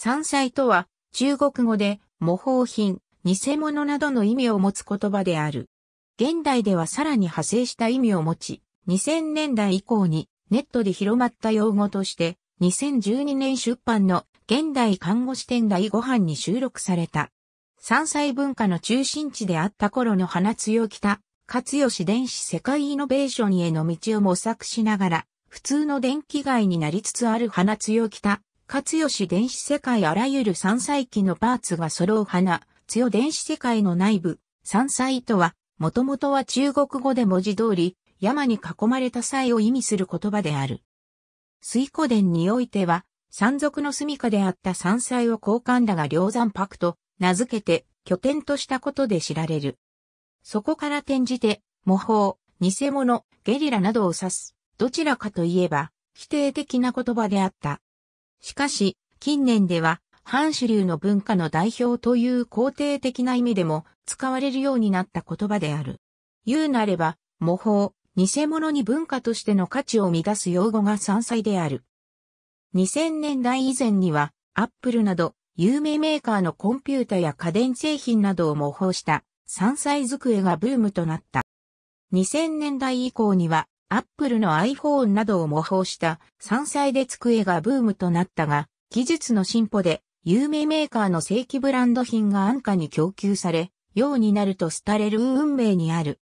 山菜とは、中国語で、模倣品、偽物などの意味を持つ言葉である。現代ではさらに派生した意味を持ち、2000年代以降にネットで広まった用語として、2012年出版の現代看護師点第5版に収録された。山菜文化の中心地であった頃の花強北、勝吉電子世界イノベーションへの道を模索しながら、普通の電気街になりつつある花強北、勝吉電子世界あらゆる山菜期のパーツが揃う花、強電子世界の内部、山菜とは、もともとは中国語で文字通り、山に囲まれた際を意味する言葉である。水古伝においては、山賊の住処であった山菜を交換だが梁山クと名付けて拠点としたことで知られる。そこから転じて、模倣、偽物、ゲリラなどを指す、どちらかといえば、否定的な言葉であった。しかし、近年では、藩主流の文化の代表という肯定的な意味でも使われるようになった言葉である。言うなれば、模倣、偽物に文化としての価値を乱す用語が山菜である。2000年代以前には、アップルなど、有名メーカーのコンピュータや家電製品などを模倣した山菜机がブームとなった。2000年代以降にはアップルの iPhone などを模倣した山菜で机がブームとなったが、技術の進歩で有名メーカーの正規ブランド品が安価に供給され、ようになると廃れる運命にある。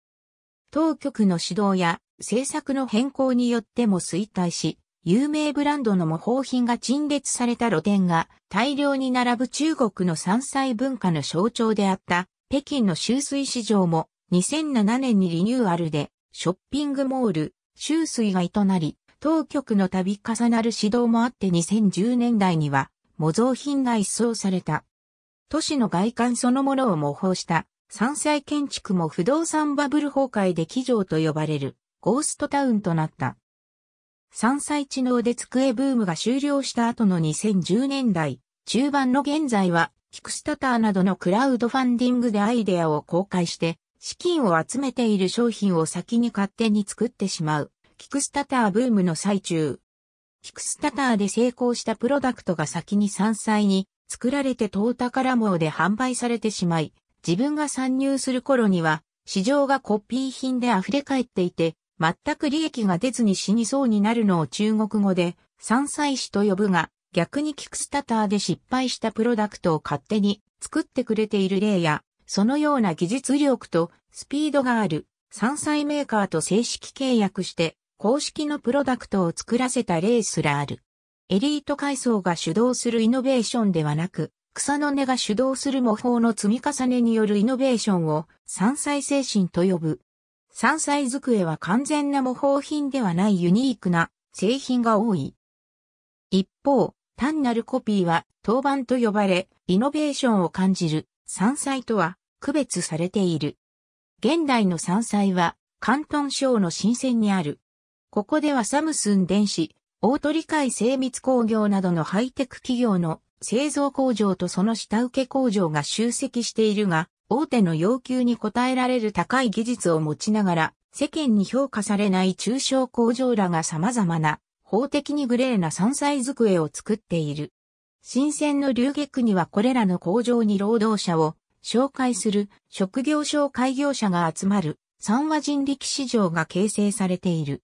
当局の指導や政策の変更によっても衰退し、有名ブランドの模倣品が陳列された露店が大量に並ぶ中国の山菜文化の象徴であった北京の秋水市場も2007年にリニューアルでショッピングモール、周水街となり、当局の度重なる指導もあって2010年代には、模造品が一掃された。都市の外観そのものを模倣した山菜建築も不動産バブル崩壊で基城と呼ばれるゴーストタウンとなった。山菜知能で机ブームが終了した後の2010年代、中盤の現在は、キクスタターなどのクラウドファンディングでアイデアを公開して、資金を集めている商品を先に勝手に作ってしまう、キクスタターブームの最中。キクスタターで成功したプロダクトが先に山菜に作られてトータカラモで販売されてしまい、自分が参入する頃には市場がコピー品で溢れ返っていて、全く利益が出ずに死にそうになるのを中国語で山菜師と呼ぶが、逆にキクスタターで失敗したプロダクトを勝手に作ってくれている例や、そのような技術力とスピードがある山菜メーカーと正式契約して公式のプロダクトを作らせた例すらある。エリート階層が主導するイノベーションではなく、草の根が主導する模倣の積み重ねによるイノベーションを山菜精神と呼ぶ。山菜机は完全な模倣品ではないユニークな製品が多い。一方、単なるコピーは当番と呼ばれ、イノベーションを感じる山菜とは区別されている。現代の山菜は、広東省の新鮮にある。ここではサムスン電子、大鳥海精密工業などのハイテク企業の製造工場とその下請け工場が集積しているが、大手の要求に応えられる高い技術を持ちながら、世間に評価されない中小工場らが様々な法的にグレーな山菜机を作っている。新鮮の流撃にはこれらの工場に労働者を紹介する職業紹介業者が集まる三和人力市場が形成されている。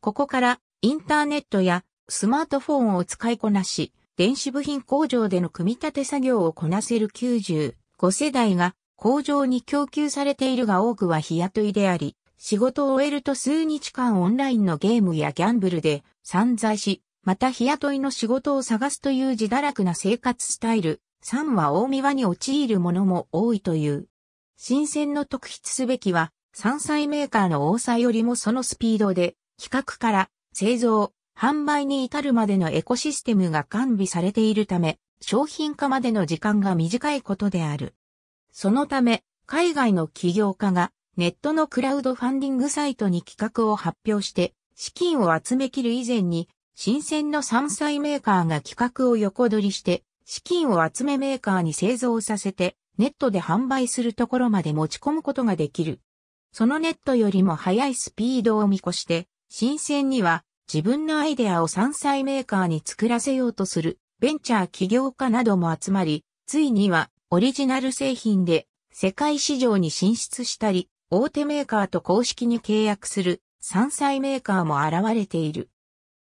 ここからインターネットやスマートフォンを使いこなし、電子部品工場での組み立て作業をこなせる95世代が工場に供給されているが多くは日雇いであり、仕事を終えると数日間オンラインのゲームやギャンブルで散財し、また日雇いの仕事を探すという自堕落な生活スタイル3は大見に陥るものも多いという。新鮮の特筆すべきは、山菜メーカーの大さよりもそのスピードで、企画から製造、販売に至るまでのエコシステムが完備されているため、商品化までの時間が短いことである。そのため、海外の起業家がネットのクラウドファンディングサイトに企画を発表して、資金を集めきる以前に、新鮮の山菜メーカーが企画を横取りして、資金を集めメーカーに製造させて、ネットで販売するところまで持ち込むことができる。そのネットよりも速いスピードを見越して、新鮮には自分のアイデアを山菜メーカーに作らせようとするベンチャー起業家なども集まり、ついにはオリジナル製品で世界市場に進出したり、大手メーカーと公式に契約する山菜メーカーも現れている。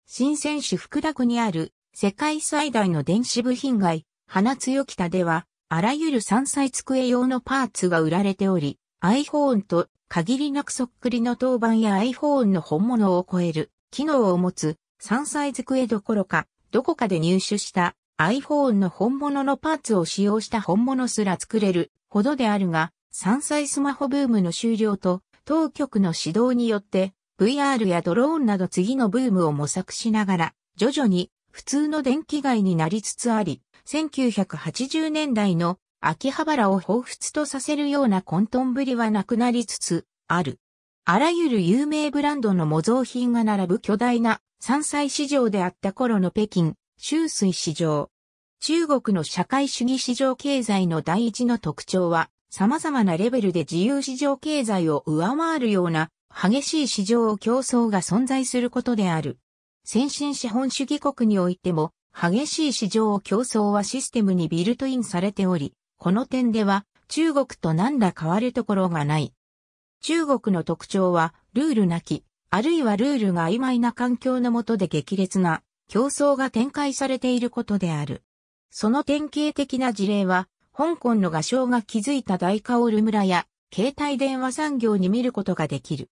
新鮮市福田区にある世界最大の電子部品街、花強北では、あらゆる山菜机用のパーツが売られており、iPhone と限りなくそっくりの当番や iPhone の本物を超える機能を持つ山菜机どころか、どこかで入手した iPhone の本物のパーツを使用した本物すら作れるほどであるが、山菜スマホブームの終了と当局の指導によって VR やドローンなど次のブームを模索しながら徐々に普通の電気街になりつつあり、1980年代の秋葉原を彷彿とさせるような混沌ぶりはなくなりつつある。あらゆる有名ブランドの模造品が並ぶ巨大な山菜市場であった頃の北京、周水市場。中国の社会主義市場経済の第一の特徴は、様々なレベルで自由市場経済を上回るような激しい市場競争が存在することである。先進資本主義国においても、激しい市場競争はシステムにビルトインされており、この点では中国と何ら変わるところがない。中国の特徴は、ルールなき、あるいはルールが曖昧な環境の下で激烈な競争が展開されていることである。その典型的な事例は、香港の画商が築いた大カオル村や、携帯電話産業に見ることができる。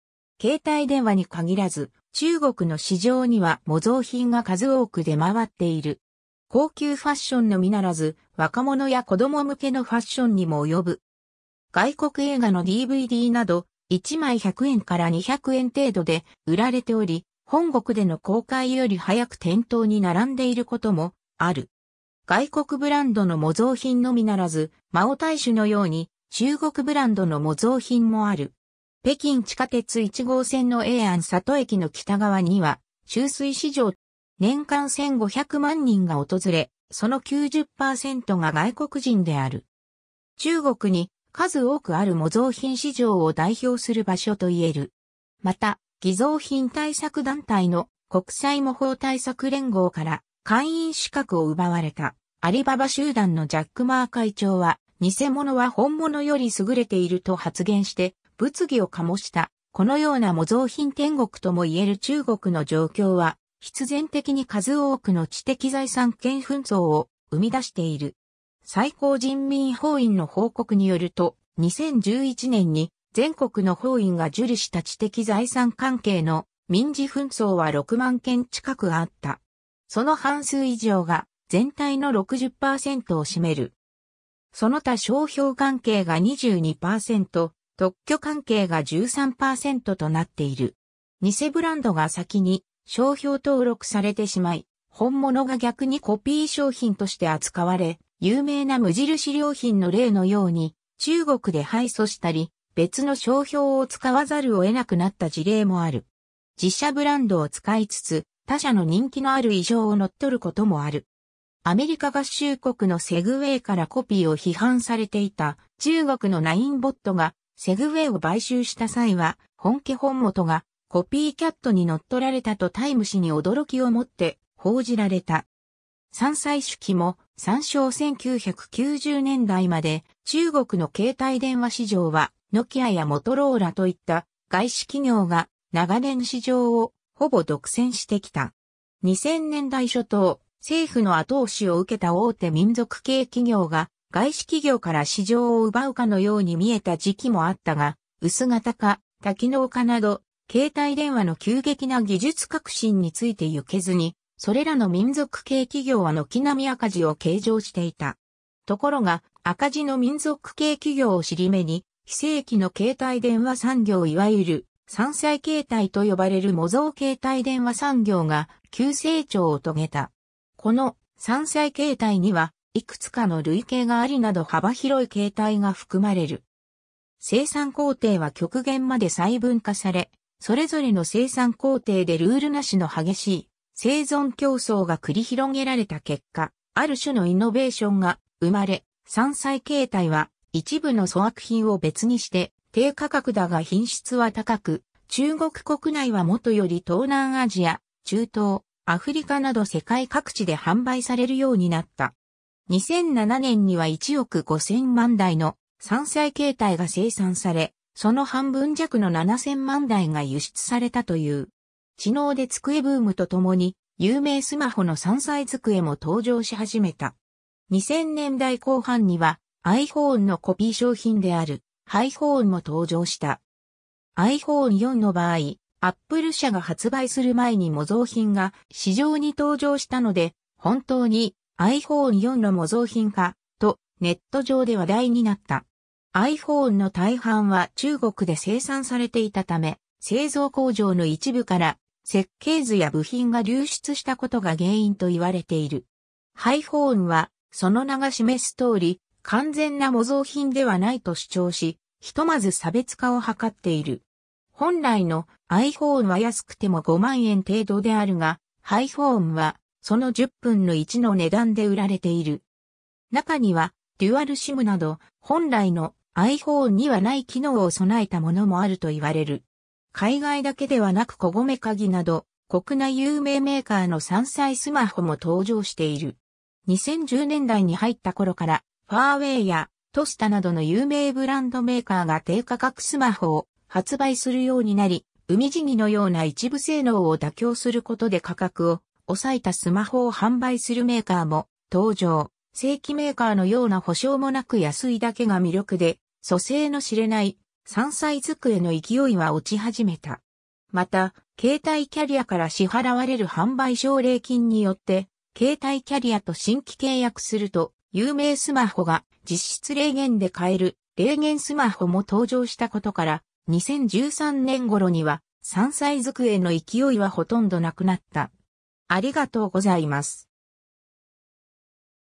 携帯電話に限らず、中国の市場には模造品が数多く出回っている。高級ファッションのみならず、若者や子供向けのファッションにも及ぶ。外国映画の DVD など、1枚100円から200円程度で売られており、本国での公開より早く店頭に並んでいることもある。外国ブランドの模造品のみならず、マオ大種のように中国ブランドの模造品もある。北京地下鉄1号線の永安里駅の北側には、中水市場、年間1500万人が訪れ、その90%が外国人である。中国に数多くある模造品市場を代表する場所と言える。また、偽造品対策団体の国際模倣対策連合から会員資格を奪われたアリババ集団のジャック・マー会長は、偽物は本物より優れていると発言して、物議を醸した、このような模造品天国とも言える中国の状況は、必然的に数多くの知的財産権紛争を生み出している。最高人民法院の報告によると、2011年に全国の法院が受理した知的財産関係の民事紛争は6万件近くあった。その半数以上が全体の60%を占める。その他商標関係が22%、特許関係が13%となっている。偽ブランドが先に商標登録されてしまい、本物が逆にコピー商品として扱われ、有名な無印良品の例のように、中国で敗訴したり、別の商標を使わざるを得なくなった事例もある。自社ブランドを使いつつ、他社の人気のある異常を乗っ取ることもある。アメリカ合衆国のセグウェイからコピーを批判されていた中国のナインボットがセグウェイを買収した際は、本家本元がコピーキャットに乗っ取られたとタイム誌に驚きをもって報じられた。山菜主記も参照1990年代まで中国の携帯電話市場はノキアやモトローラといった外資企業が長年市場をほぼ独占してきた。2000年代初頭、政府の後押しを受けた大手民族系企業が外資企業から市場を奪うかのように見えた時期もあったが、薄型化、多機能化など、携帯電話の急激な技術革新について行けずに、それらの民族系企業は軒並み赤字を計上していた。ところが、赤字の民族系企業を尻目に、非正規の携帯電話産業いわゆる、山菜携帯と呼ばれる模造携帯電話産業が急成長を遂げた。この山菜携帯にはいくつかの類型がありなど幅広い形態が含まれる。生産工程は極限まで細分化され、それぞれの生産工程でルールなしの激しい生存競争が繰り広げられた結果、ある種のイノベーションが生まれ、山菜形態は一部の粗悪品を別にして低価格だが品質は高く、中国国内はもとより東南アジア、中東、アフリカなど世界各地で販売されるようになった。2007年には1億5000万台の山菜形態が生産され、その半分弱の7000万台が輸出されたという。知能で机ブームとともに、有名スマホの山菜机も登場し始めた。2000年代後半には iPhone のコピー商品である iPhone も登場した。iPhone4 の場合、Apple 社が発売する前に模造品が市場に登場したので、本当に iPhone4 の模造品化とネット上で話題になった。iPhone の大半は中国で生産されていたため、製造工場の一部から設計図や部品が流出したことが原因と言われている。iPhone はその名が示す通り完全な模造品ではないと主張し、ひとまず差別化を図っている。本来の iPhone は安くても5万円程度であるが、iPhone はその10分の1の値段で売られている。中には、デュアルシムなど、本来の iPhone にはない機能を備えたものもあると言われる。海外だけではなく小米鍵など、国内有名メーカーの山菜スマホも登場している。2010年代に入った頃から、ファーウェイやトスタなどの有名ブランドメーカーが低価格スマホを発売するようになり、海地味のような一部性能を妥協することで価格を抑えたスマホを販売するメーカーも登場。正規メーカーのような保証もなく安いだけが魅力で、蘇生の知れない3歳机の勢いは落ち始めた。また、携帯キャリアから支払われる販売奨励金によって、携帯キャリアと新規契約すると、有名スマホが実質零元で買える零元スマホも登場したことから、2013年頃には3歳机の勢いはほとんどなくなった。ありがとうございます。